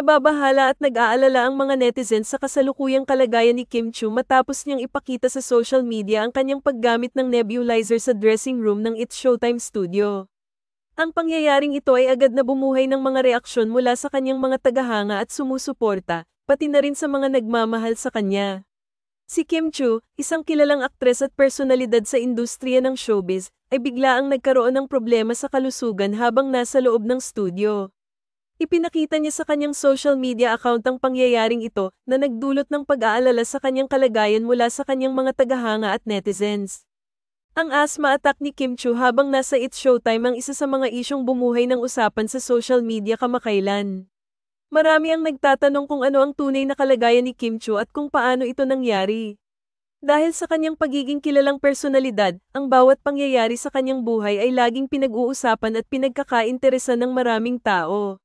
Nababahala at nag-aalala ang mga netizens sa kasalukuyang kalagayan ni Kim Chu matapos niyang ipakita sa social media ang kanyang paggamit ng nebulizer sa dressing room ng It's Showtime Studio. Ang pangyayaring ito ay agad na bumuhay ng mga reaksyon mula sa kanyang mga tagahanga at sumusuporta, pati na rin sa mga nagmamahal sa kanya. Si Kim Chu, isang kilalang aktres at personalidad sa industriya ng showbiz, ay bigla ang nagkaroon ng problema sa kalusugan habang nasa loob ng studio. Ipinakita niya sa kanyang social media account ang pangyayaring ito na nagdulot ng pag-aalala sa kanyang kalagayan mula sa kanyang mga tagahanga at netizens. Ang asthma attack ni Kim Chu habang nasa It's Showtime ang isa sa mga isyong bumuhay ng usapan sa social media kamakailan. Marami ang nagtatanong kung ano ang tunay na kalagayan ni Kim Chu at kung paano ito nangyari. Dahil sa kanyang pagiging kilalang personalidad, ang bawat pangyayari sa kanyang buhay ay laging pinag-uusapan at pinagkakainteresan ng maraming tao.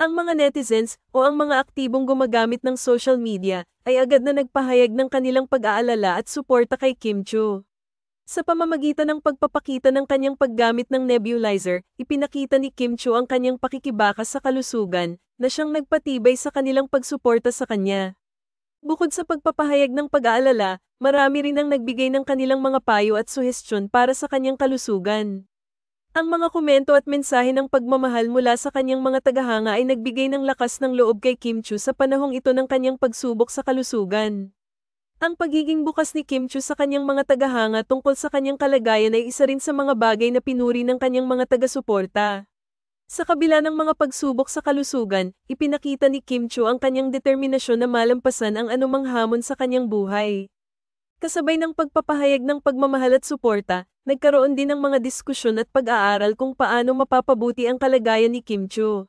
Ang mga netizens o ang mga aktibong gumagamit ng social media ay agad na nagpahayag ng kanilang pag-aalala at suporta kay Kim Chu. Sa pamamagitan ng pagpapakita ng kanyang paggamit ng nebulizer, ipinakita ni Kim Chu ang kanyang pakikibaka sa kalusugan na siyang nagpatibay sa kanilang pagsuporta sa kanya. Bukod sa pagpapahayag ng pag-aalala, marami rin ang nagbigay ng kanilang mga payo at suhestyon para sa kanyang kalusugan. Ang mga komento at mensahe ng pagmamahal mula sa kanyang mga tagahanga ay nagbigay ng lakas ng loob kay Kim Chu sa panahong ito ng kanyang pagsubok sa kalusugan. Ang pagiging bukas ni Kim Chu sa kanyang mga tagahanga tungkol sa kanyang kalagayan ay isa rin sa mga bagay na pinuri ng kanyang mga taga-suporta. Sa kabila ng mga pagsubok sa kalusugan, ipinakita ni Kim Chu ang kanyang determinasyon na malampasan ang anumang hamon sa kanyang buhay. Kasabay ng pagpapahayag ng pagmamahal at suporta, Nagkaroon din ng mga diskusyon at pag-aaral kung paano mapapabuti ang kalagayan ni Kim Cho.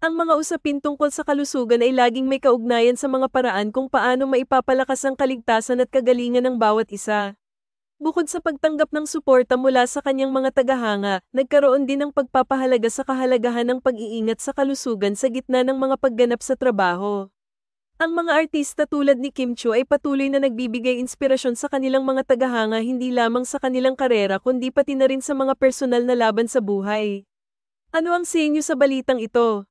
Ang mga usapin tungkol sa kalusugan ay laging may kaugnayan sa mga paraan kung paano maipapalakas ang kaligtasan at kagalingan ng bawat isa. Bukod sa pagtanggap ng suporta mula sa kanyang mga tagahanga, nagkaroon din ng pagpapahalaga sa kahalagahan ng pag-iingat sa kalusugan sa gitna ng mga pagganap sa trabaho. Ang mga artista tulad ni Kim Chu ay patuloy na nagbibigay inspirasyon sa kanilang mga tagahanga hindi lamang sa kanilang karera kundi pati na rin sa mga personal na laban sa buhay. Ano ang sa inyo sa balitang ito?